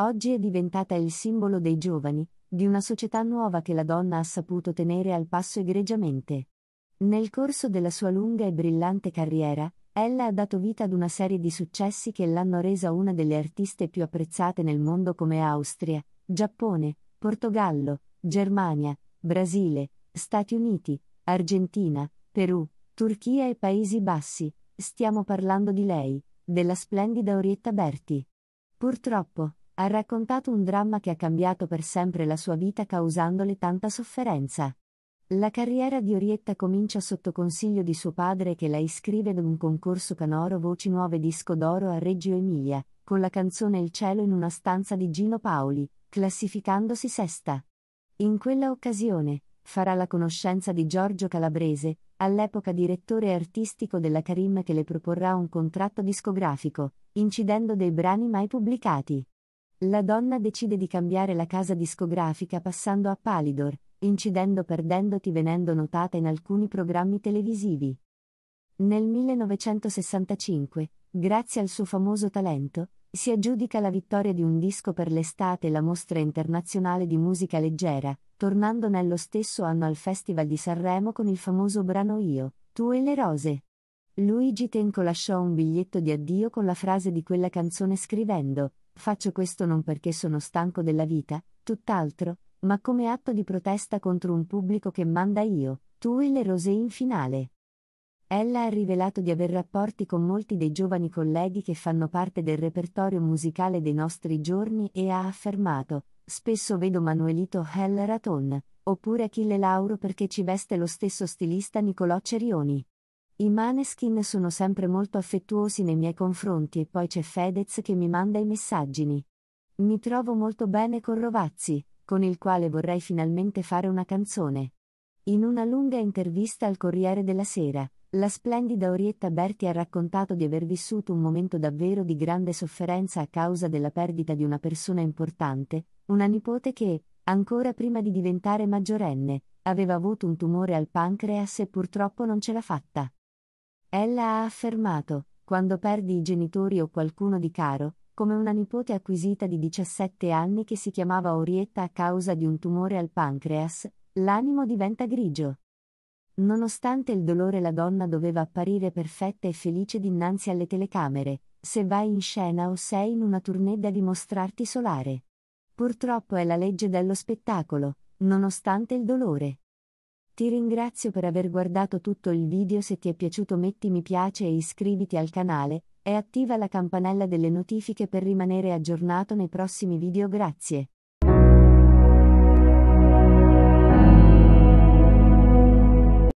Oggi è diventata il simbolo dei giovani, di una società nuova che la donna ha saputo tenere al passo egregiamente. Nel corso della sua lunga e brillante carriera, ella ha dato vita ad una serie di successi che l'hanno resa una delle artiste più apprezzate nel mondo come Austria, Giappone, Portogallo, Germania, Brasile, Stati Uniti, Argentina, Perù, Turchia e Paesi Bassi. Stiamo parlando di lei, della splendida Orietta Berti. Purtroppo, ha raccontato un dramma che ha cambiato per sempre la sua vita causandole tanta sofferenza. La carriera di Orietta comincia sotto consiglio di suo padre che la iscrive ad un concorso canoro Voci Nuove Disco d'Oro a Reggio Emilia, con la canzone Il cielo in una stanza di Gino Paoli, classificandosi sesta. In quella occasione, farà la conoscenza di Giorgio Calabrese, all'epoca direttore artistico della Carim che le proporrà un contratto discografico, incidendo dei brani mai pubblicati. La donna decide di cambiare la casa discografica passando a Palidor, incidendo perdendoti venendo notata in alcuni programmi televisivi. Nel 1965, grazie al suo famoso talento, si aggiudica la vittoria di un disco per l'estate e la mostra internazionale di musica leggera, tornando nello stesso anno al Festival di Sanremo con il famoso brano Io, tu e le rose. Luigi Tenco lasciò un biglietto di addio con la frase di quella canzone scrivendo Faccio questo non perché sono stanco della vita, tutt'altro, ma come atto di protesta contro un pubblico che manda io, tu e le rose in finale. Ella ha rivelato di aver rapporti con molti dei giovani colleghi che fanno parte del repertorio musicale dei nostri giorni e ha affermato, spesso vedo Manuelito Hell Raton, oppure Achille Lauro perché ci veste lo stesso stilista Nicolò Cerioni. I maneskin sono sempre molto affettuosi nei miei confronti e poi c'è Fedez che mi manda i messaggini. Mi trovo molto bene con Rovazzi, con il quale vorrei finalmente fare una canzone. In una lunga intervista al Corriere della Sera, la splendida Orietta Berti ha raccontato di aver vissuto un momento davvero di grande sofferenza a causa della perdita di una persona importante, una nipote che, ancora prima di diventare maggiorenne, aveva avuto un tumore al pancreas e purtroppo non ce l'ha fatta. Ella ha affermato, quando perdi i genitori o qualcuno di caro, come una nipote acquisita di 17 anni che si chiamava Orietta a causa di un tumore al pancreas, l'animo diventa grigio. Nonostante il dolore la donna doveva apparire perfetta e felice dinanzi alle telecamere, se vai in scena o sei in una tournée da dimostrarti solare. Purtroppo è la legge dello spettacolo, nonostante il dolore. Ti ringrazio per aver guardato tutto il video se ti è piaciuto metti mi piace e iscriviti al canale, e attiva la campanella delle notifiche per rimanere aggiornato nei prossimi video grazie.